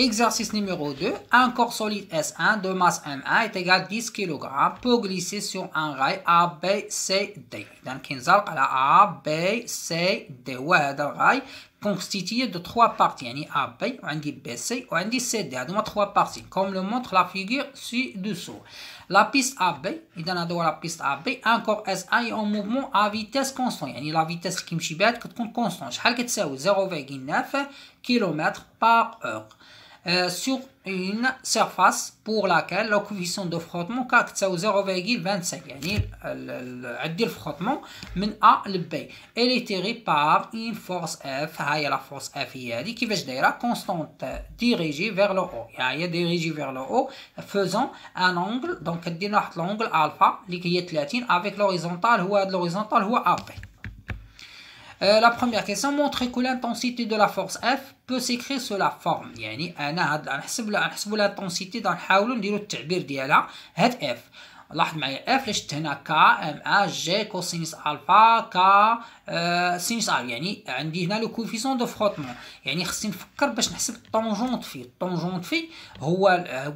Exercice numéro 2. Un corps solide S1 de masse M1 est égal à 10 kg pour glisser sur un rail A, B, C, D. Donc, on A, B, C, D. un rail constitué de trois parties. y A, B, dit B, C, وعندي C, D. trois parties. Comme le montre la figure ci-dessous. La piste AB, il هذا la piste AB, un corps S1 est en mouvement à vitesse constante. la vitesse qui est constante. 0.9 km par heure. Euh, sur une surface pour laquelle la coefficient de frottement est 0,25 يعني à frottement de A à B elle est tirée par une force F la la force F qui هذه كيفاش constante dirigée vers le haut Elle est dirigée vers le haut faisant un angle donc alpha qui est 30 avec l'horizontale ou هذا l'horizontale هو AB euh, la première question, montre que l'intensité de la force F peut s'écrire sous la forme يعني انا هاد نحسب نحسبوا le نحاولوا نديروا التعبير ديالها F لاحظ معايا اف لشت هنا كا ام ا جي كوسينس الفا كا سينس ار يعني عندي هنا لو كوفيسون دو فروتمون يعني خصني نفكر باش نحسب الطونجونت في الطونجونت في هو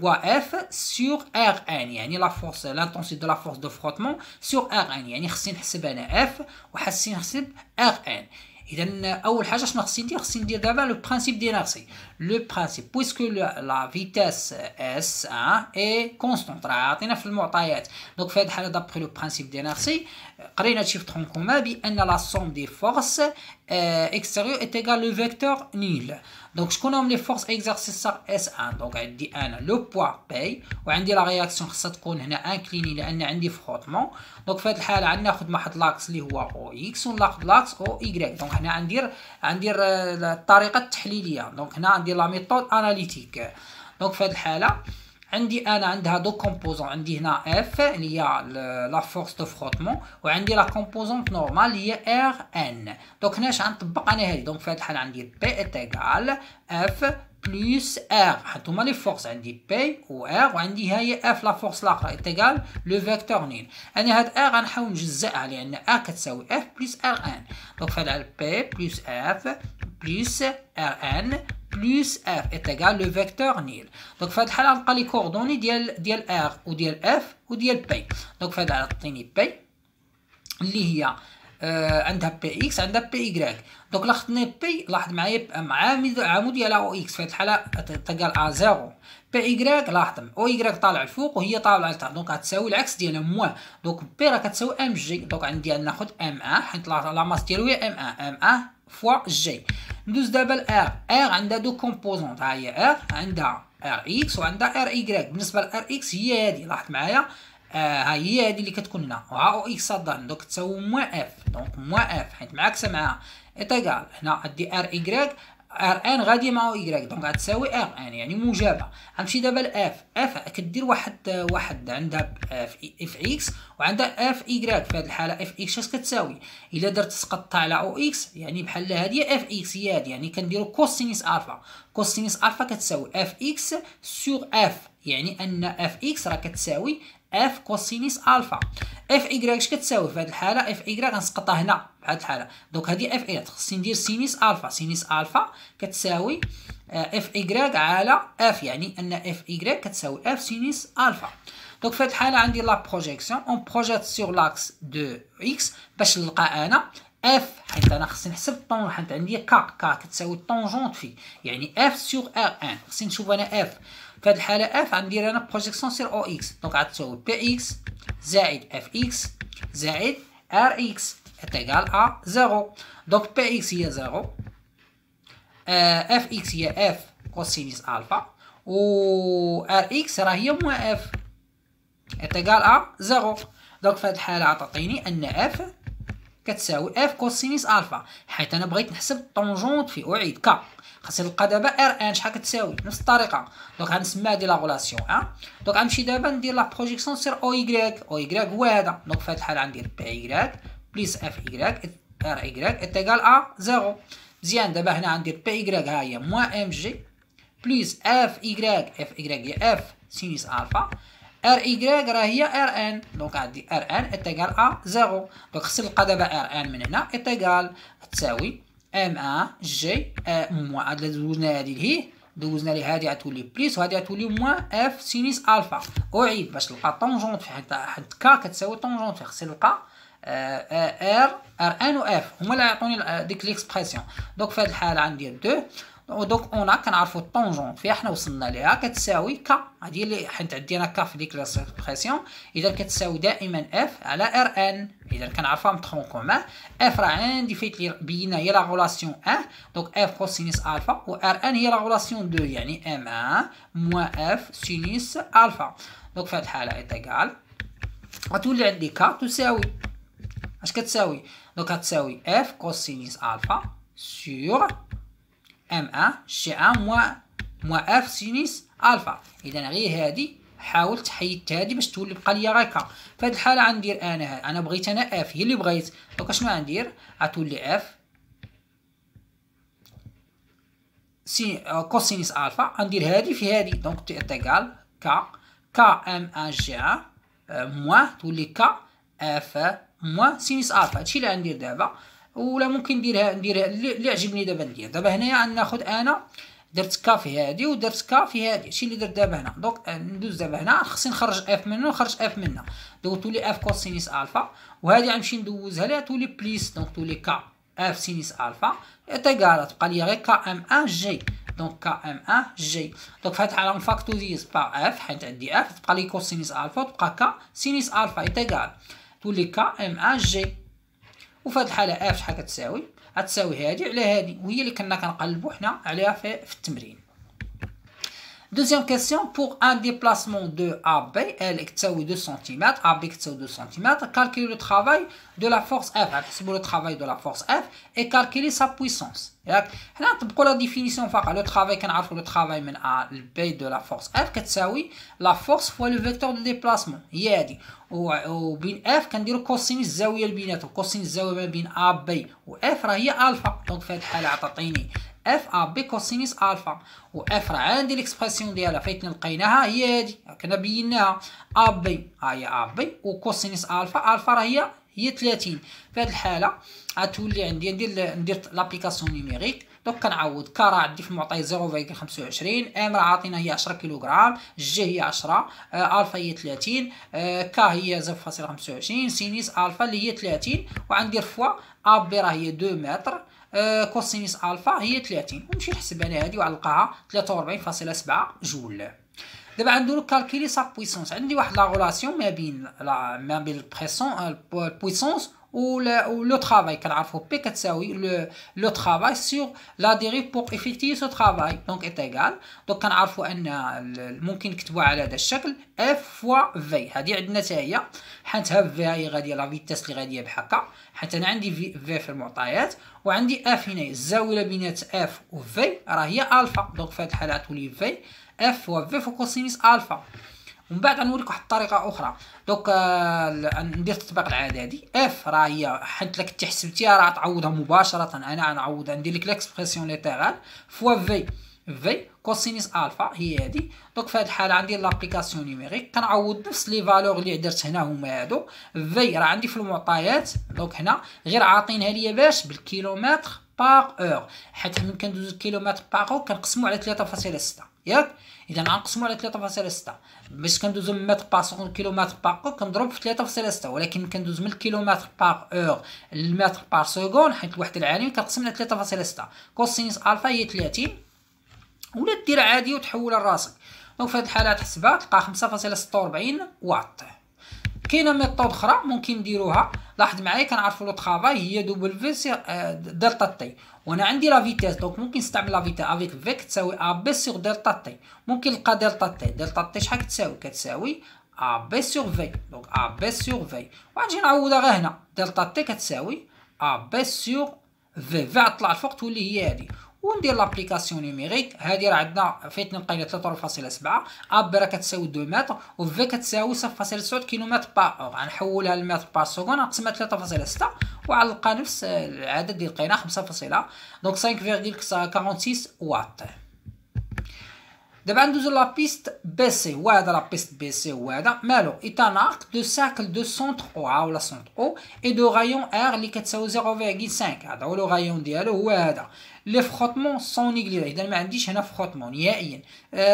هو اف سور ار ان يعني لا فورس لانتونسيتي دو لا فورس دو فروتمون سور ار ان يعني خصني نحسب انا اف وحاسين نحسب ار ان اذا اول حاجه شنو خصني ندير خصني ندير دابا لو برينسيپ دينارسي لو برينسيپ بويسكو لا فيتاس اس 1 اي كونستانت راه عاطينا في المعطيات دونك في هذه الحاله دابخي لو برينسيپ دينارسي قرينا هادشي في كومان بان لا سوم دي فورس اكستيريو اي تيغال لو فيكتور نيل دونك شكون هم لي فورس اكزارسي اس ان دونك عندي انا لو بوا بي وعندي لا رياكسيون خاصها تكون هنا انكليني لان عندي فروتمون دونك في هاد الحاله عندنا ناخذ واحد لاكس اللي هو او اكس وناخذ لاكس او ايغريك دونك هنا غندير غندير الطريقه التحليليه دونك هنا غندير لا ميثود اناليتيك دونك في هاد الحاله عندي انا عندها دو كومبوزون عندي هنا اف اللي هي لا فورس دو فروتمون وعندي لا كومبوزونت نورمال اللي هي ار ان دونك هنا غنطبق انا هادي دونك في هاد الحال عندي بي ايتيغال اف بلس ار هانتوما لي فورس عندي بي و ار وعندي هاي اف لا فورس الاخرى ايتيغال لو فيكتور نين انا هاد ار غنحاول نجزئها لان ار كتساوي اف بلس ار ان دونك في الحال بي بلس اف بلس ار ان بلس اف ايتيغال لو فيكتور نيل دونك في هاد الحاله غنلقى لي كوردوني ديال ديال ار وديال اف وديال بي دونك في عطيني تعطيني بي اللي هي آه عندها بي اكس عندها بي ايكغيك دونك لا بي لاحظ معايا عامود عمود ديالها او اكس في هاد الحاله تقال ا زيرو بي ايكغيك لاحظ او ايكغيك طالع الفوق وهي طالعه لتحت دونك غتساوي العكس ديالها موان دونك بي راه كتساوي ام جي دونك عندي ناخد ام ا حيت لا ماس ديالو هي ام ا ام ا فوا جي ندوز دابا لار ار عندها دو كومبوزونت ها هي ار عندها ار اكس وعندها ار ايكغيك بالنسبه لار اكس هي هادي لاحظت معايا آه ها هي هادي اللي كتكون هنا وها او اكس الضرب دونك تساوي موان اف دونك موان اف حيت معاكسه معاها ايتيغال هنا عندي ار اي ار ان غادي مع واي دونك غتساوي ار ان يعني موجبه غنمشي دابا لاف اف كدير واحد واحد عندها اف اكس وعندها اف ايكغيك في هذه الحاله اف اكس اش كتساوي الا درت سقطت على او اكس يعني بحال هذه اف اكس هي هذه يعني كنديرو كوسينس الفا كوسينس الفا كتساوي اف اكس سور اف يعني ان اف اكس راه كتساوي اف كوسينيس الفا اف ايكغيك اش كتساوي في هذه الحاله اف ايكغيك غنسقطها هنا بهذه الحاله دونك هذه اف اي خصني ندير سينيس الفا سينيس الفا كتساوي اف آه، ايكغيك على اف يعني ان اف ايكغيك كتساوي اف سينيس الفا دونك في هذه الحاله عندي لا بروجيكسيون اون بروجيت سور لاكس دو اكس باش نلقى انا اف حيت انا خصني نحسب الطون حيت عندي كا كا كتساوي الطونجونت في يعني اف سور ار ان خصني نشوف انا اف في هذه الحاله اف غندير انا بروجيكسيون سير او اكس دونك غتساوي بي اكس زائد اف اكس زائد ار اكس اتيغال ا زيرو دونك بي اكس هي زيرو اف اكس هي اف كوسينيس الفا و ار اكس راه هي موان اف اتيغال ا زيرو دونك في هذه الحاله عطاتيني ان اف كتساوي اف كوسينيس الفا حيت انا بغيت نحسب الطونجونت في اعيد ك خاص نلقى دابا ار ان شحال كتساوي نفس الطريقه دونك غنسمى هادي لا غولاسيون ان دونك غنمشي دابا ندير لا بروجيكسيون سير او ايغريك او ايغريك هو هذا دونك في هاد الحاله ندير بي ايغريك بليس اف ايغريك ار ايغريك اتيكال ا زيرو مزيان دابا هنا ندير بي ايغريك ها هي موان ام جي بليس اف ايغريك اف ايغريك هي اف سينيس الفا ار ايغريك راه هي ار ان دونك عندي ار ان اتيكال ا زيرو دونك خصني نلقى دابا ار ان من هنا ايتيغال تساوي ام ان جي موان دوزنا هادي لهيه دوزنا لي هادي غتولي بليس وهادي غتولي موان اف سينيس الفا اعيد باش نلقى طونجونت في حد كا كتساوي طونجونت في خصني نلقى ار ار ان و اف هما اللي يعطوني ديك ليكسبرسيون دونك في هاد الحاله غندير دو ودوك اون كنعرفو الطونجون فيها حنا وصلنا ليها كتساوي ك هادي اللي حيت عندنا ك في ديك لاسبريسيون اذا كتساوي دائما اف على ار ان اذا كنعرفها متخون كومان اف راه عندي فايت لي بينا هي لا غولاسيون ان دونك اف كوسينيس الفا و ار ان هي لا غولاسيون دو يعني ام ا موان اف سينيس الفا دونك في هاد الحاله ايتيكال غتولي عندي ك تساوي اش كتساوي دونك غتساوي اف كوسينيس الفا سور ام ا شي ا موا موا اف سينيس الفا اذا غير هادي حاول تحيد هادي باش تولي بقى ليا غيكا فهاد الحاله غندير انا هاد. انا بغيت انا اف هي اللي بغيت دوك شنو غندير غتولي اف سي كوسينيس الفا غندير هادي في هادي دونك تيغال كا كا ام ان جي ا موا تولي كا اف موا سينيس الفا هادشي اللي غندير دابا ولا ممكن نديرها ندير اللي عجبني دابا ندير دابا هنايا ناخذ انا درت كافي هادي ودرت كافي هادي شي اللي درت دابا هنا دونك آه، ندوز دابا هنا خصني نخرج اف منه ونخرج اف منه دونك تولي اف كوسينيس الفا وهادي غنمشي ندوزها لها تولي بليس دونك تولي كا اف سينيس الفا ايتيغال تبقى لي غير كا ام ان جي دونك كا ام ان جي دونك فهاد الحاله نفاكتوريز با اف حيت عندي اف تبقى لي كوسينيس الفا تبقى كا سينيس الفا ايتيغال تولي كا ام ان جي وفي هذه الحاله اف شحال كتساوي غتساوي هذه على هذه وهي اللي كنا كنقلبوا حنا عليها في, في التمرين Deuxième question, pour un déplacement de AB, L est 2 cm, AB est 2 cm, calculer le travail de la force F. C'est pour le travail de la force F et calculer sa puissance. pour la définition Le travail a le travail B de la force F, c'est la force fois le vecteur de déplacement. Il y dit, ou euh, bien F, on dit le cosinus zéouille le cosinus AB, ou F, il alpha. Donc, elle اف ا بي كوسينيس الفا و اف راه عندي ليكسبرسيون ديالها فايت لقيناها هي هادي كنا بيناها ا بي ها هي ا بي و وكوسينيس الفا الفا راه هي هي 30 في هذه الحاله غتولي عندي ندير ندير لابليكاسيون نيميريك دونك كنعوض ك راه عندي في المعطي 0.25 ام راه عاطينا هي 10 كيلوغرام جي هي 10 الفا آه، هي 30 ك آه، هي 0.25 سينيس الفا اللي هي 30 وغندير فوا ا بي راه هي 2 متر كوسينيس آه، الفا هي 30 ونمشي نحسب انا هذه وعلقها 43.7 جول دابا عندو كالكيلي سا بويسونس عندي واحد لا غولاسيون ما بين لا ما بين البريسون البويسونس euh, ولو ترافاي كنعرفو بي كتساوي لو ترافاي سيغ لا ديري بوغ افيكتيفي سو ترافاي دونك ايت ايكال دونك كنعرفو ان ممكن نكتبوها على هذا الشكل اف فوا في هادي عندنا حتى هي حيت ها في هي غاديه لا فيتاس اللي غاديه بحال هكا حيت انا عندي في في, في المعطيات وعندي اف هنايا الزاوية بينات اف و في راه الفا دونك في هاد الحاله غتولي في اف فوا في فوكوسينيس الفا ومن بعد غنوريك واحد الطريقه اخرى دوك آه، ندير التطبيق العددي اف راه هي حيت لك تحسبتيها راه تعوضها مباشره انا غنعوض ندير لك ليكسبرسيون ليتيرال فوا في في كوسينيس الفا هي هادي دونك في هاد الحاله عندي لابليكاسيون نيميريك كنعوض نفس لي فالور اللي درت هنا هما هادو في راه عندي في المعطيات دونك هنا غير عاطينها ليا باش بالكيلومتر باغ اور حيت ملي كندوز الكيلومتر باغ اور كنقسمو على 3.6 ياك اذا نقسموا على 3.6 باش كندوزو من متر باغ سكوند كيلومتر باغ اور كنضرب في 3.6 ولكن كندوز من الكيلومتر باغ اور للمتر باغ سكوند حيت الوحده العاليه كنقسم على 3.6 كوسينس الفا هي 30 ولا دير عادي وتحول راسك دونك في هذه الحاله تحسبها تلقى 5.46 واط كاينه ميثود اخرى ممكن نديروها لاحظ معايا كنعرفوا لو طرافاي هي دوبل في سيغ دلتا تي وانا عندي لا فيتيس دونك ممكن نستعمل لا فيتيس افيك فيك تساوي ا بي سيغ دلتا تي ممكن نلقى دلتا تي دلتا تي شحال كتساوي كتساوي ا بي سيغ في دونك ا بي سيغ في وغادي نعوضها غير هنا دلتا تي كتساوي ا بي سيغ في في طلع الفوق تولي هي هذه وندير لابليكاسيون نيميريك هذه راه عندنا في 2 لقينا 3.7 اب راه كتساوي 2 متر و في كتساوي 0.9 كيلومتر با اور غنحولها لمتر با سكون نقسمها 3.6 وغنلقى نفس العدد اللي لقيناه 5. دونك 5.46 واط دابا ندوزو لابيست بي سي هو هذا لابيست بي سي هو هذا مالو ايتاناك دو ساكل دو سونتر او ولا سونتر او اي دو غايون ار اللي كتساوي 0.5 هذا هو لو غايون ديالو هو هذا Les frottements sont négligés. Dans frottement.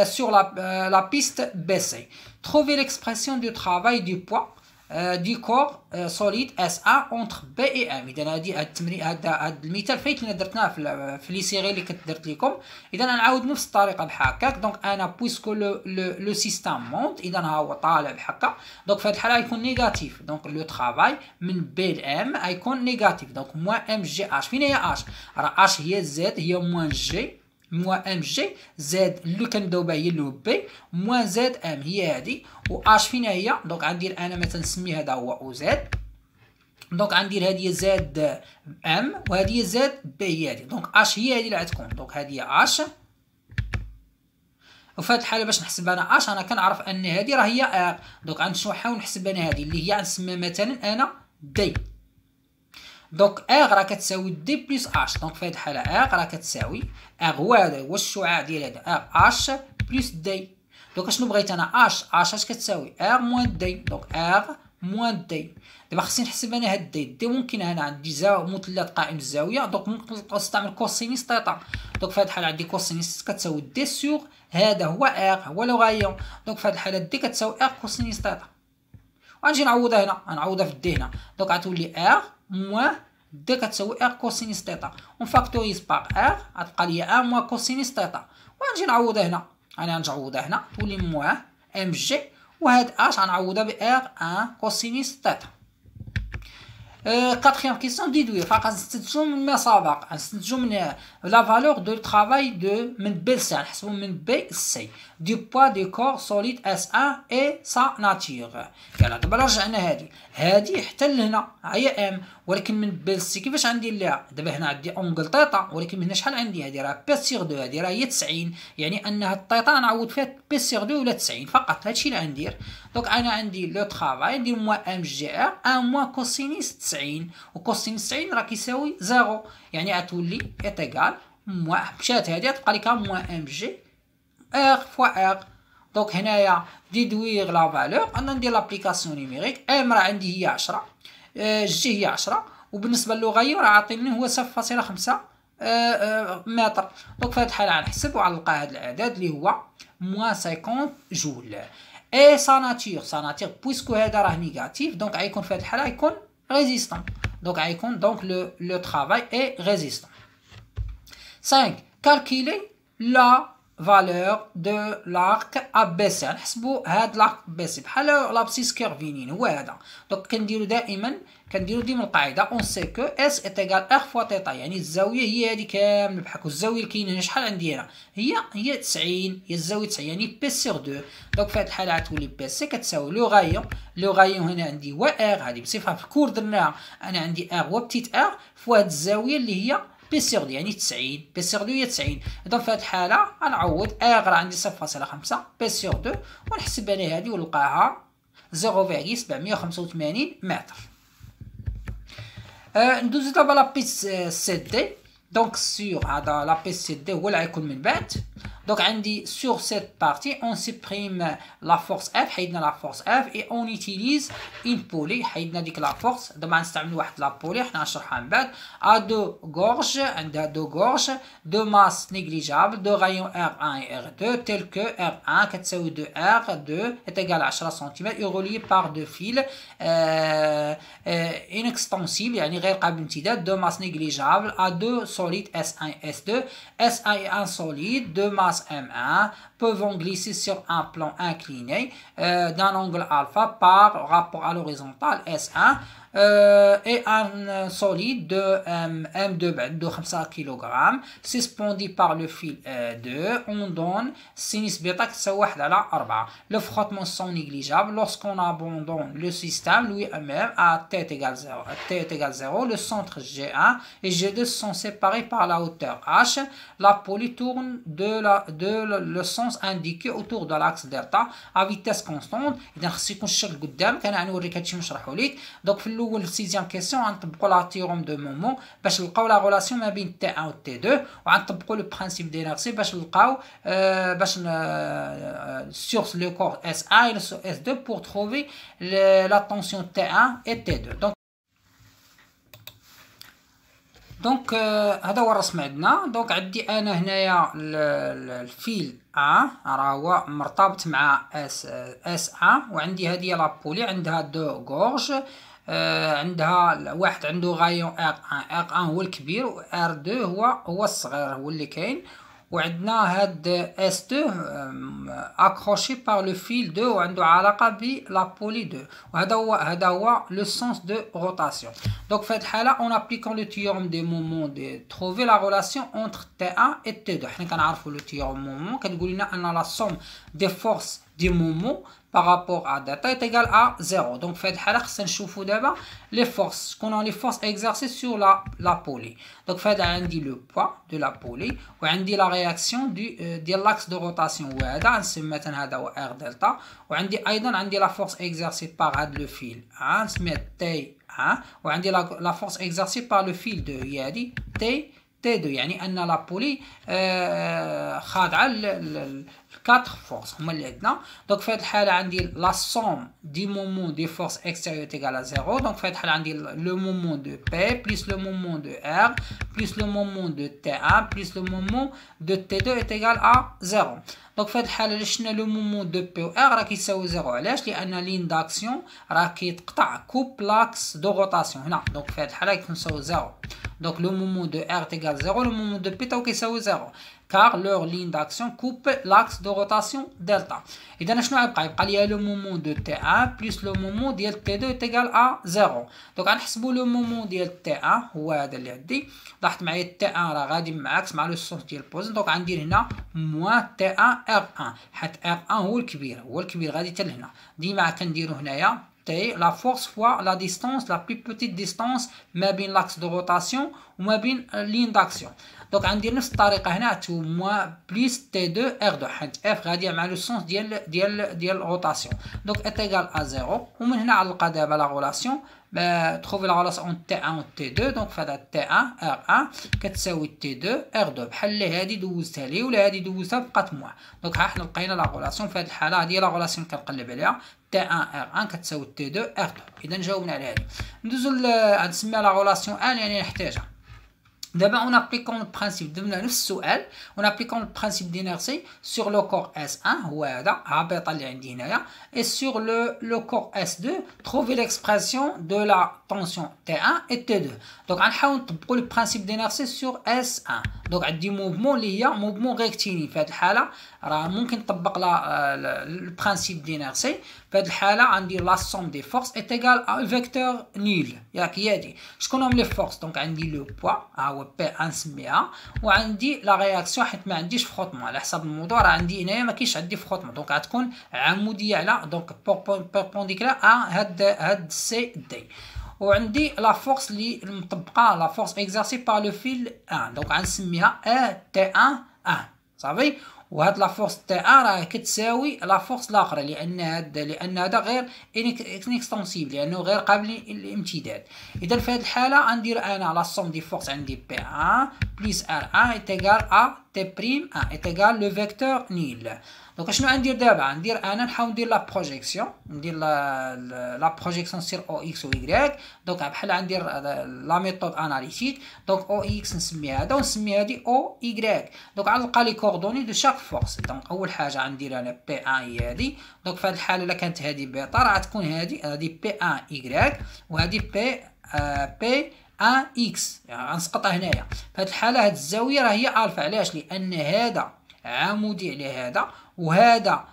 Sur euh, la piste, baissée. Trouvez l'expression du travail du poids. دي كوب سوليد اس ا اونتر بي اي ام اذا هذه التمرين هذا المثال فايت اللي درتناه في في لي سيغي اللي كنت درت لكم اذا نعاود نفس الطريقه بحال هكاك دونك انا بويسكو لو لو سيستم مونت اذا ها هو طالع هكا دونك في هذه الحاله يكون نيجاتيف دونك لو ترافاي من بي لام يكون نيجاتيف دونك موان ام جي اش فين هي اش راه اش هي زد هي موان جي موا ام جي زاد لو كنبداو به هي لو بي موا زاد ام هي هادي و اش فين هي دونك غندير انا مثلا نسمي هذا هو او زاد دونك غندير هادي زاد ام وهادي زاد بي هي هادي دونك اش هي هادي اللي غتكون دونك هادي اش وفي هاد الحاله باش نحسب انا اش انا كنعرف ان هادي راه هي ار دونك غنحاول نحسب انا هادي اللي هي غنسميها مثلا انا دي دونك اغ راه كتساوي دي بلس اش دونك في هاد الحاله اغ راه كتساوي اغ هو هذا هو الشعاع ديال هذا اش بلس دي دونك شنو بغيت انا اش اش اش كتساوي اغ موان دي دونك اغ موان دي دابا خصني نحسب انا هاد دي دي ممكن انا عندي زاو مثلث قائم الزاويه دونك ممكن نستعمل كوسينيس تيتا دونك في هاد الحاله عندي كوسينيس كتساوي دي سيغ هذا هو اغ هو لو غايون دونك في هاد الحاله دي كتساوي اغ كوسينيس تيتا غنجي نعوضها هنا غنعوضها في الدي هنا دونك غتولي ار موان دي كتساوي ار كوسينيس تيتا ونفاكتوريز باغ ار غتبقى ليا ار موان كوسينيس تيتا وغنجي نعوضها هنا انا غنعوضها هنا تولي موان ام جي وهاد اش غنعوضها ب ار ان كوسينيس تيتا كاتخيام كيسيون فقط نستنتجو من ما سابق نستنتجو من لا فالور دو ترافاي دو من بي لسي نحسبو من بي سي du poids du corps solide S1 et sa nature يلا دابا رجعنا هادي هادي حتى لهنا هي ام ولكن من بالسي كيفاش غندير ليها دابا هنا عندي اونجل تيتا ولكن من هنا شحال عندي هادي راه بي سيغ دو هادي راه هي 90 يعني انها التيتا نعوض فيها بي سيغ دو ولا 90 فقط هادشي اللي غندير دونك انا عندي لو طرافاي ندير موا ام جي ار ان موا كوسينيس 90 وكوسينيس 90 راه كيساوي زيرو يعني غتولي ايتيغال موا مشات هادي غتبقى لي كا موا ام جي R فوا R دونك هنايا ديدويغ لا فالور انا ندير لابليكاسيون نيميريك ام راه عندي هي 10 آه، جي هي 10 وبالنسبه للغيب راه عاطيني هو 0.5 آه، آه، متر دونك في هاد الحاله غنحسب غنلقى هاد العدد اللي هو موان 50 جول اي سا ناتور سا بويسكو هذا راه نيجاتيف دونك غيكون في هاد الحاله غيكون ريزيستون دونك غيكون دونك لو لو ترافاي اي ريزيستون 5 كالكيلي لا فالور دو لارك ابيسي نحسبوا هاد لارك ابيسي بحال لابسيس كيرفينين هو هذا دونك كنديرو دائما كنديرو ديما القاعده اون سي كو اس ايتيغال ار فوا تيتا يعني الزاويه هي هادي كامل بحال الزاويه اللي كاينه هنا شحال عندي هنا هي هي 90 هي الزاويه 90 يعني بي سيغ 2 دونك في هاد الحاله غتولي بي سي كتساوي لو غايون لو غايون هنا عندي و ار هادي بصفه في الكور درناها انا عندي ار و بتيت ار فوا هاد الزاويه اللي هي بي سيغ دي يعني 90 بي سيغ دو هي 90 اذا في هاد الحاله غنعوض اغرى آه، عندي صفر خمسة بي سيغ دو ونحسب انا هادي ونلقاها وثمانين متر أه ندوزو دابا لابيس سي دي دونك سيغ هذا لابيس سي دي هو اللي غيكون من بعد Donc, sur cette partie, on supprime la force F, la force F, et on utilise une poulie, dit que la force, la poulie, à deux gorges, à deux gorges, de masse négligeable, de rayons R1 et R2, tels que R1, 2 R2 est égal à 10 cm, et relié par deux fils euh, une euh, inextensibles, de masse négligeable, à deux solides S1 S2, S1 est un solide, de masse And ah. peuvent glisser sur un plan incliné euh, d'un angle alpha par rapport à l'horizontale S1 euh, et un solide de euh, M, M2 ben, de 5 kg suspendu par le fil euh, 2 on donne sinus bêta le frottement sont négligeables lorsqu'on abandonne le système lui-même à t égale 0 t 0 le centre G1 et G2 sont séparés par la hauteur H la poly tourne de, la, de le centre indiquée autour de l'axe delta à vitesse constante. Donc, si vous avez un peu de temps, vous avez Donc, la sixième question, on va la théorème de moment, pour la relation T1 et T2, et on va le principe d'énergie, pour euh, euh, sur le corps S1 et S2 pour trouver la tension T1 et T2. دونك euh, هذا هو الرسم عندنا دونك عندي انا هنايا الفيل ا راه هو مرتبط مع اس اس ا وعندي هذه لابولي عندها دو غورج آه، عندها واحد عنده غايون ار 1 ار 1 هو الكبير و ار 2 هو هو الصغير هو اللي كاين وعندنا هاد S2 accroché par le fil 2 وعنده علاقة بالابولي 2 وهذا هو هذا هو le sens de rotation donc في هاد الحالة en appliquant le théorème des moments de trouver la relation entre T1 et T2 حنا كنعرفوا le théorème moment moments لنا أن la somme des forces du moment par rapport à data est égal à 0. Donc, fait c'est voir d'abord les forces, qu'on a les forces exercées sur la, la Donc, fait on dit le poids de la poulie, ou on dit la réaction du, euh, de l'axe de rotation, ou on se met R delta, ou on dit, un dit la force exercée par le fil, on se met T, 1 hein. ou on dit la, la force exercée par le fil de Yadi, T, T2 يعني أن la خاضعة 4 forces. Donc, la somme du moment des forces extérieures est égale à 0. Donc, le moment de P plus le moment de R plus le moment de T1 plus le moment de T2 est égal à 0. Donc, le moment de P ou R est égal à 0. a la ligne d'action qui coupe l'axe de rotation. Donc, le moment de R est égal à 0. Le moment de P est égal à 0. car leur ligne d'action coupe l'axe de rotation delta اذا شنو غيبقى يبقى لي لو مومون دو تي 1 بلس لو مومون ديال تي 2 تيغال ا زيرو دونك غنحسبوا لو مومون ديال تي 1 هو هذا اللي عندي لاحظت معايا تي 1 راه غادي معاكس مع لو سونس ديال بوزن دونك غندير هنا موان تي 1 ار 1 حيت ار 1 هو الكبير هو الكبير غادي حتى لهنا ديما كنديرو هنايا la force fois la distance, la plus petite distance, mais bien l'axe de rotation, ou bien bien euh, ligne d'action. Donc, on dit que c'est moins plus T2 R2. Donc, F radia le sens de la rotation. Donc, est égal à 0. On a la relation. بتخوفي العلاصه تي ان و تي دو دونك فهذا تي ان ار ان كتساوي تي دو ار دو بحال لي هادي دوزتها لي ولا هادي دوزتها بقات موان دونك ها حنا لقينا لا غولاسيون في هاد الحاله هادي هي لا غولاسيون كنقلب عليها تي ان ار ان كتساوي تي دو ار دو اذا جاوبنا على هادي ندوزو غنسميها لا غولاسيون ان يعني نحتاجها D'abord, en appliquant le principe de appliquant le principe d'inertie sur le corps S1 et sur le, corps S2, trouver l'expression de la tension T1 et T2. Donc, on le principe d'inertie sur S1. Donc, du mouvement lié, mouvement rectiligne. Fait euh, le principe d'inertie. Fait la somme des forces est égale à un vecteur nul. qu'on nomme les forces, donc on dit le poids. Ah, هو بي غنسميها وعندي لا رياكسيون حيت ما عنديش فخوطمون على حساب الموضوع راه عندي هنايا ما كاينش عندي فخوطمون دونك غتكون عموديه على دونك ا هاد هاد سي دي وعندي لا فورس اللي مطبقه لا فورس اكزارسي بار لو فيل ان دونك غنسميها ا تي ان 1 صافي وهاد لا فورس تي ا راه كتساوي لا فورس الاخرى لان هاد لان هذا غير انكستونسيبل لانه غير قابل للامتداد اذا في هاد الحاله غندير انا لا سوم دي فورس عندي بي ان بليس ار ان ايتيغال ا تي بريم ا ايتيغال لو فيكتور نيل دونك شنو غندير دابا ندير انا نحاول ندير لا بروجيكسيون ندير لا لا بروجيكسيون سير او اكس و واي دونك بحال غندير لا ميثود اناليتيك دونك او اكس نسمي هذا ونسمي هادي او واي دونك غنلقى لي كوردوني دو شاك فورس دونك اول حاجه غندير انا بي ان هي هادي دونك في الحاله الا كانت هادي بيتا راه غتكون هادي هادي بي ان واي وهادي بي بي ان اكس غنسقطها يعني هنايا في هاد الحاله هاد الزاويه راه هي الفا علاش لان هذا عمودي على هذا وهذا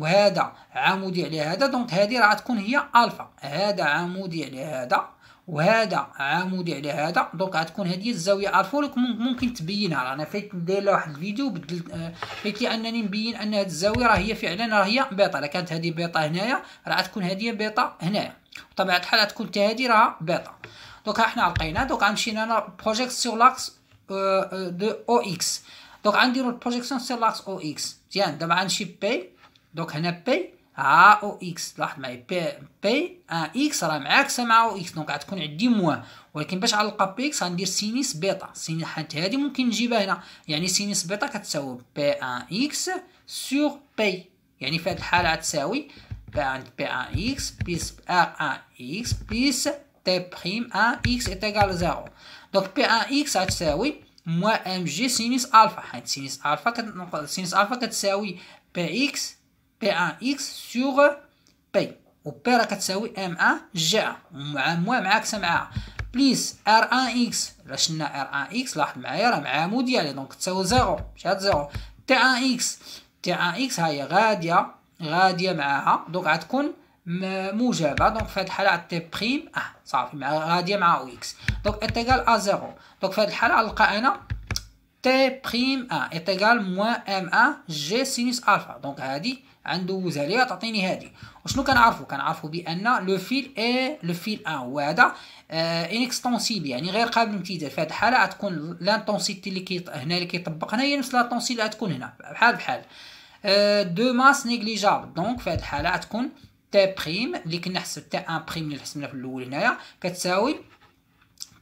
وهذا عمودي على هذا دونك هذه راه تكون هي الفا هذا عمودي على هذا وهذا عمودي على هذا دونك غتكون هذه الزاويه الفا ولكن ممكن تبينها رانا فايت ندير لها واحد الفيديو بدلت آه، فايت انني مبين ان هذه الزاويه راه هي فعلا راه هي بيطا الا كانت هذه بيطا هنايا راه تكون هذه بيطا هنايا بطبيعه الحال تكون حتى هذه راه بيطا دونك ها حنا لقينا دونك غنمشي انا بروجيكت سور لاكس دو او اكس دونك غنديرو البروجيكسيون سير لاكس او اكس مزيان دابا غنمشي بي دونك هنا بي ا او اكس لاحظ معايا بي بي ان اكس راه معاكسه مع او اكس دونك غتكون عندي موان ولكن باش غنلقى بي اكس غندير سينيس بيتا سينيس حيت هادي ممكن نجيبها هنا يعني سينيس بيتا كتساوي بي ان اكس سور بي يعني في هاد الحاله غتساوي بي ان بي ان اكس بيس ار ان اكس بيس تي بريم ان اكس ايتيغال زيرو دونك بي ان اكس غتساوي موا ام جي سينيس الفا حيت سينيس الفا كتنقل سينيس الفا كتساوي بي اكس بي ان اكس سوغ بي و بي راه كتساوي ام ان جي ان مع موا معاكسه معاها بليس ار ان اكس راه شلنا ار ان اكس لاحظ معايا راه مع مو ديالي دونك تساوي زيرو مشات زيرو تي ان اكس تي ان اكس هاهي غاديه غاديه معاها دونك غتكون موجبه دونك في هاد الحاله تي بريم اه صافي مع غاديه مع او اكس دونك اتيكال ا زيرو دونك في هاد الحاله نلقى انا تي بريم ا اتيكال موان ام ا جي سينوس الفا دونك هادي غندوز عليها تعطيني هادي وشنو كنعرفو كنعرفو بان لو فيل اي لو فيل 1 هو هذا انكستونسيبل يعني غير قابل للامتداد في هذه الحاله غتكون لانتونسيتي اللي هنا اللي كيطبق هنا هي نفس لانتونسيتي اللي غتكون هنا بحال بحال دو ماس نيجليجابل دونك في هذه الحاله غتكون تا بريم اللي كنا حسب تا ان بريم اللي حسبنا في الاول هنايا كتساوي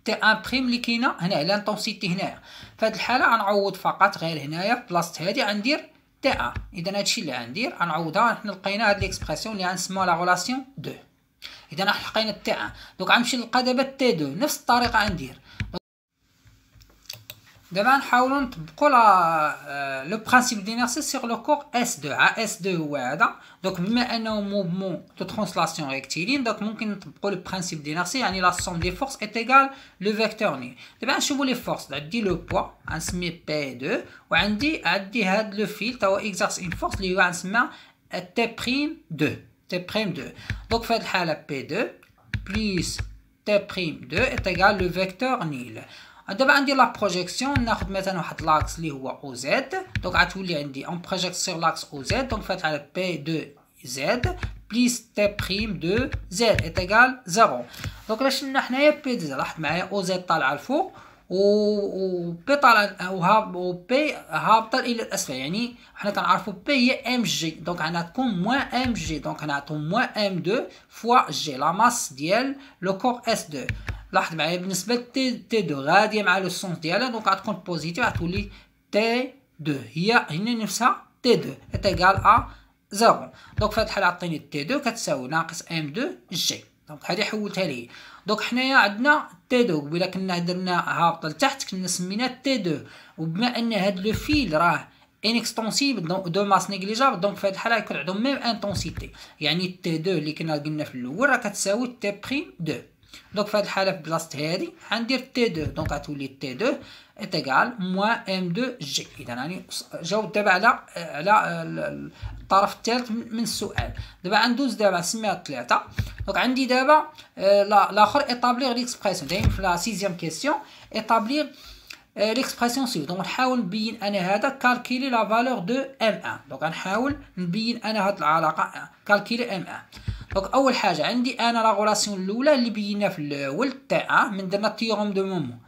تا ان بريم اللي كاينه هنا على انتونسيتي هنايا فهاد الحاله غنعوض فقط غير هنايا بلاصه هادي غندير تي ان اذا هادشي اللي غندير غنعوضها حنا لقينا هاد ليكسبرسيون اللي غنسموها لا غولاسيون دو اذا حنا لقينا تي ان دوك غنمشي نلقى دابا تي دو نفس الطريقه غندير De même, comment on le principe d'inertie sur le corps S2? S2, oui. Donc, même un mouvement de translation rectiligne, donc on prend le principe d'inertie, la somme des forces est égale au vecteur NIL. De même, les forces, dit le poids, on met P2, ou on dit, a dit le fil, on exerce une force, il y a un SMA, T'2. Donc, faites P2 plus T'2 est égal au vecteur NIL. دابا عندي لا بروجيكسيون ناخذ مثلا واحد لاكس اللي هو او زد دونك غتولي عندي اون بروجيكت سيغ لاكس او زد دونك فات على بي دو زد بليس تي بريم دو زد اتيكال زيرو دونك علاش شلنا حنايا بي دو زد لاحظ معايا او زد طالعه الفوق و بي طالع وهاب بي هابطه الى الاسفل يعني حنا كنعرفوا بي هي ام جي دونك تكون موان ام جي دونك تكون موان ام دو فوا جي لا ماس ديال لو كور اس دو لاحظ معايا بالنسبه لتي تي دو غاديه مع لو سونس ديالها دونك غتكون بوزيتيف غتولي تي دو هي هنا نفسها تي دو اتيكال ا زيرو دونك فهاد الحاله عطيني تي دو كتساوي ناقص ام دو جي دونك هادي حولتها لي دونك حنايا عندنا تي دو قبيله كنا درناها لتحت كنا سميناها تي دو وبما ان هاد لو فيل راه انكستونسيبل دو ماس نيجليجابل دونك في هاد الحاله يكون عندهم ميم انتونسيتي يعني تي دو اللي كنا قلنا في الاول راه كتساوي تي بريم دو دونك في هاد الحاله في بلاصه هادي غندير تي 2 دونك غتولي تي 2 ايتيغال موان ام 2 جي اذا راني جاوبت دابا على على الطرف الثالث من السؤال دابا غندوز دابا نسميها ثلاثه دونك عندي دابا لاخر ايطابليغ ليكسبريسيون دايما في لا سيزيام كيسيون ايطابليغ ليكسبريسيون سيف دونك نحاول نبين انا هذا كالكيلي لا فالور دو ام 1 دونك غنحاول نبين انا هاد العلاقه كالكيلي ام 1 دونك اول حاجه عندي انا لا غولاسيون الاولى اللي بينا في الاول تاع ا من درنا تيغوم دو مومون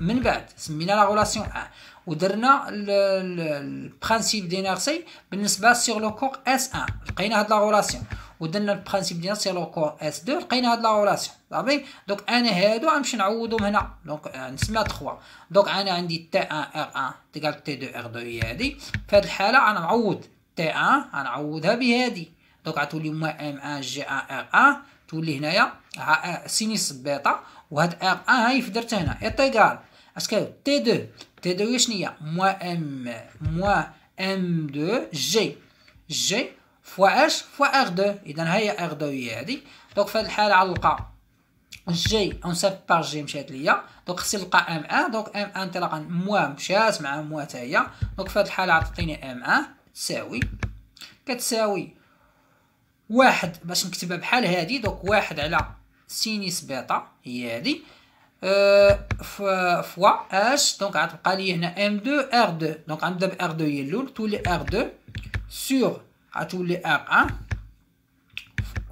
من بعد سمينا لا غولاسيون ا ودرنا البرانسيب دينارسي بالنسبه سيغ لو كور اس 1 لقينا هاد لا غولاسيون ودرنا البرانسيب ديال سيغ لو كور اس 2 لقينا هاد لا غولاسيون صافي دونك انا هادو غنمشي نعوضهم هنا دونك نسمى 3 دونك انا عندي تي 1 ار 1 تيكال تي 2 ار 2 هي هادي في هاد الحاله انا معوض تي 1 غنعوضها بهادي دونك غتولي موان ام ان جي ان ار ا تولي هنايا سينيس بيتا وهاد ار ان هاي في فدرت هنا ايطيغال اسكو تي دو تي دو شنو هي موان ام موان ام دو جي جي فوا اش فوا ار دو اذا ها هي ار دو هي هادي دونك هاد الحاله غنلقى جي اون سيب بار جي مشات ليا دونك خصني نلقى ام ان دونك ام ان تلقى موا مشات مع موا تاهي دونك هاد الحاله عطيني ام ان تساوي كتساوي واحد باش نكتبها بحال هادي دوك واحد على سينيس بيتا هي هادي أه فوا اش دونك غتبقى لي هنا ام 2 ار 2 دونك غنبدا ب ار 2 هي الاول تولي ار 2 سور غتولي ار 1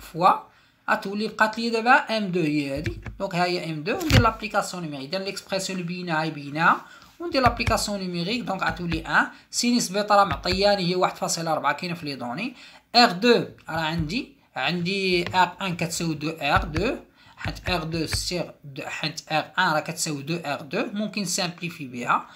فوا غتولي بقات لي دابا ام 2 هي هادي دونك ها هي ام 2 وندير لابليكاسيون نيميريك دير ليكسبرسيون اللي بينا هاي بينا وندير لابليكاسيون نيميريك دونك غتولي 1 سينيس بيتا راه معطياني هي 1.4 كاينه في لي دوني R2 راه عندي عندي R1 كتساوي 2 R2 حيت R2 سيغ حيت R1 راه كتساوي 2 R2 ممكن سامبليفي بها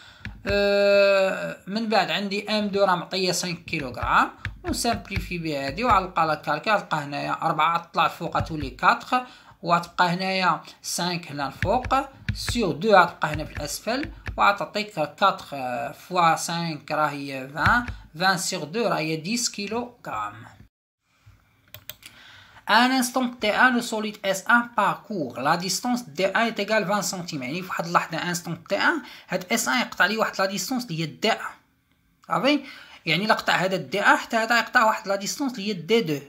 أه من بعد عندي M2 راه معطية 5 كيلوغرام ونسامبليفي بها هادي وعلقها لا كالكا غتلقى هنايا 4 طلع فوق غتولي 4 وغتبقى هنايا 5 هنا الفوق سيغ 2 غتبقى هنا في الاسفل وعطتك 4 فوا 5 راهي 20 20 سيغ 2 راهي 10 كيلو غرام ان انستونت تي ان لو سوليد اس ان باركور لا ديستونس دي ان ايتيغال 20 cm يعني في واحد اللحظة انستونت تي ان هاد اس ان يقطع لي واحد لا ديستونس اللي هي دي ان صافي يعني الا قطع هذا d ان حتى هذا يقطع واحد لا ديستونس اللي هي دي 2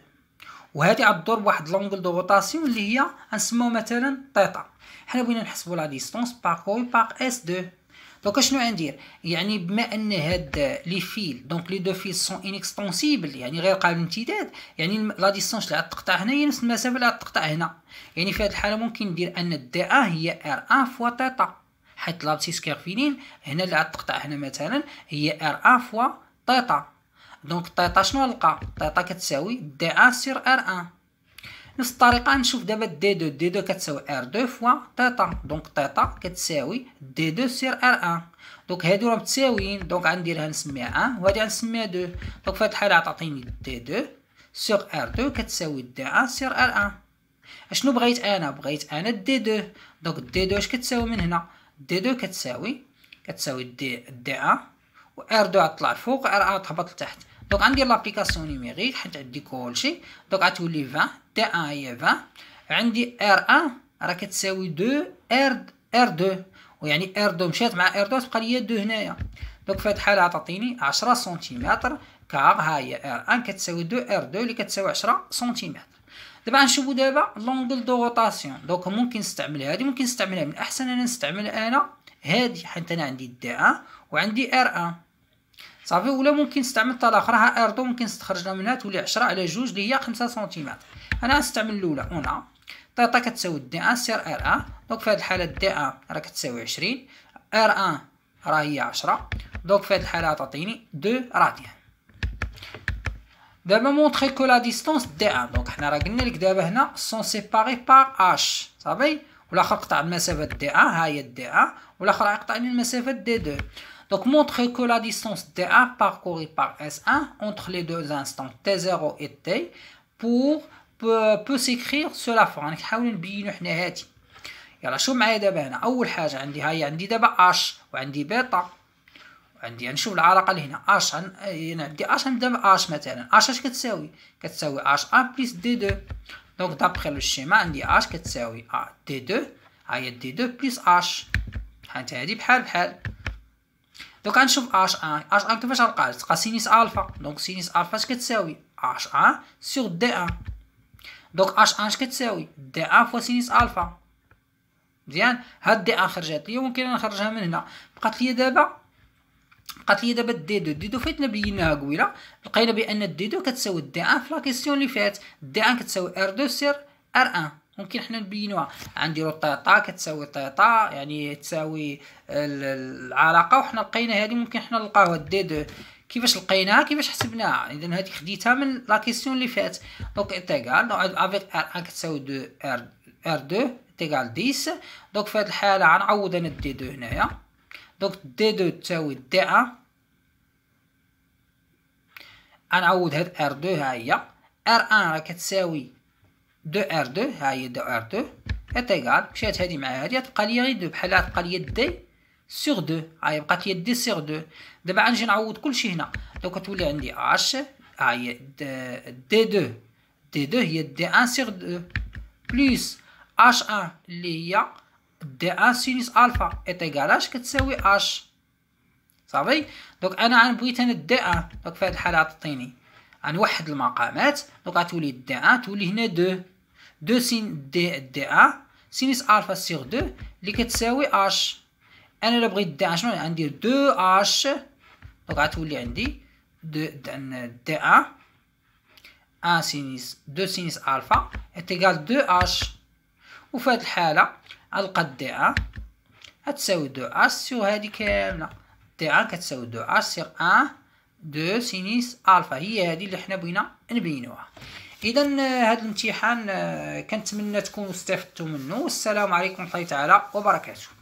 وهادي غدور واحد لونغل دو روتاسيون اللي هي غنسموه مثلا تيتا حنا بغينا نحسبو لا ديستونس باركوري باغ اس 2 دونك شنو غندير يعني بما ان هاد لي فيل دونك لي دو فيل سون انكستونسيبل يعني غير قابل للامتداد يعني لا ديسونس اللي غتقطع هنا هي نفس المسافه اللي غتقطع هنا يعني في هاد الحاله ممكن ندير ان الدي ا إيه هي ار ا إيه فوا تيتا حيت لابسيس كيرفينين هنا اللي غتقطع هنا مثلا هي ار ا إيه فوا تيتا دونك تيتا شنو نلقى تيتا كتساوي دي ا سير ار ان نفس الطريقه نشوف دابا دي دو دي دو كتساوي ار دو فوا تيتا دونك تيتا كتساوي دي دو سير ار ان دونك هادو راه متساويين دونك غنديرها نسميها ان و هادي غنسميها دو دونك فهاد الحاله تعطيني دي دو سير ار دو كتساوي دي ان سير ار ان اشنو بغيت انا بغيت انا دي دو دونك دي دو اش كتساوي من هنا دي دو كتساوي كتساوي دي دي ان و ار دو طلع الفوق ار ان تهبط لتحت دونك غندير لابليكاسيون نيميريك حيت عندي كلشي دونك غتولي 20 تي 1 هي 20 عندي ار 1 راه كتساوي 2 ار ار 2 ويعني ار 2 مشات مع ار 2 تبقى لي 2 هنايا دونك في هاد الحاله عطاتيني 10 سنتيمتر كاغ ها هي ار 1 كتساوي 2 ار 2 اللي كتساوي 10 سنتيمتر دابا نشوفو دابا لونغل دو روتاسيون دونك ممكن نستعمل هادي ممكن نستعملها من الاحسن انا نستعمل انا هادي حيت انا عندي دي ان وعندي ار ان صافي ولا ممكن نستعمل طاله اخرى ها دو ممكن نستخرجنا منها تولي 10 على جوج اللي هي 5 سنتيمتر انا غنستعمل الاولى اون طيطا كتساوي دي ان سير ار ان دونك في هاد الحاله دي ان راه كتساوي 20 ار ان راه هي 10 دونك في هاد الحاله تعطيني 2 راديان دابا مونطري كو لا ديستونس دي ان دونك حنا راه قلنا لك دابا هنا سون سيباري بار اش صافي والاخر قطع المسافه دي ان ها هي دي ان غيقطع قطع المسافه دي 2 Donc montrer que la distance T1 parcourue par S1 entre les deux instants T0 et T pour peut, s'écrire cela nous نحاولوا de nous يلا شو معايا دابا هنا عندي عندي وعندي نشوف اللي هنا مثلا كتساوي كتساوي 2 دونك دابخي عندي كتساوي 2 هاي دي 2 بحال بحال دونك غنشوف اش ان اش ان كيفاش غنلقاها تلقى سينيس الفا دونك سينيس الفا اش كتساوي اش ان سيغ دي ان دونك اش ان اش كتساوي دي ان فوا سينيس الفا مزيان هاد دي ان خرجات لي ممكن نخرجها من هنا بقات لي دابا بقات لي دابا دي دو دي دو فاتنا بيناها قويله لقينا بان دي دو كتساوي دي ان في لا كيسيون اللي فات دي ان كتساوي ار دو سير ار ان ممكن احنا نبينوها عندي الطيطا كتساوي طيطا يعني تساوي العلاقه وحنا لقينا هذه ممكن حنا نلقاوها دي دو كيفاش لقيناها كيفاش حسبناها اذا هذه خديتها من لا كيسيون اللي فات دونك انتيغال دونك افيك ار ان كتساوي دو ار ار دو انتيغال 10 دونك في هذه الحاله غنعوض انا دي دو هنايا دونك دي دو تساوي دي ان غنعوض هاد ار دو ها هي ار ان راه كتساوي دو ار دو ها هي دو ار دو ات مشات هادي مع هادي تبقى لي غي دو بحال تبقى لي دي سيغ دو هي بقات لي دي سيغ دو دابا غنجي نعوض كلشي هنا دوك تولي عندي اش ها هي دي دو دي دو هي دي ان سيغ دو بليس اش ان اللي هي دي ان سينيس الفا ات اش كتساوي اش صافي دونك انا عن بغيت انا دي ان دونك في هاد الحاله عطيني غنوحد المقامات دونك غتولي دي ان تولي هنا دو دو سين دي دي ان سينيس الفا سيغ دو اللي كتساوي اش انا الا بغيت دي ان شنو غندير دو اش دونك غتولي عندي دو دي ان ان سينيس دو سينيس الفا اتيكال دو اش وفي هاد الحاله غنلقى دي ان غتساوي دو اش سيغ هادي كامله دي ان كتساوي دو اش سيغ ان دو سينيس الفا هي هذه اللي حنا بغينا نبينوها اذا آه، هذا الامتحان آه، كنتمنى تكونوا استفدتوا منه والسلام عليكم ورحمه الله تعالى وبركاته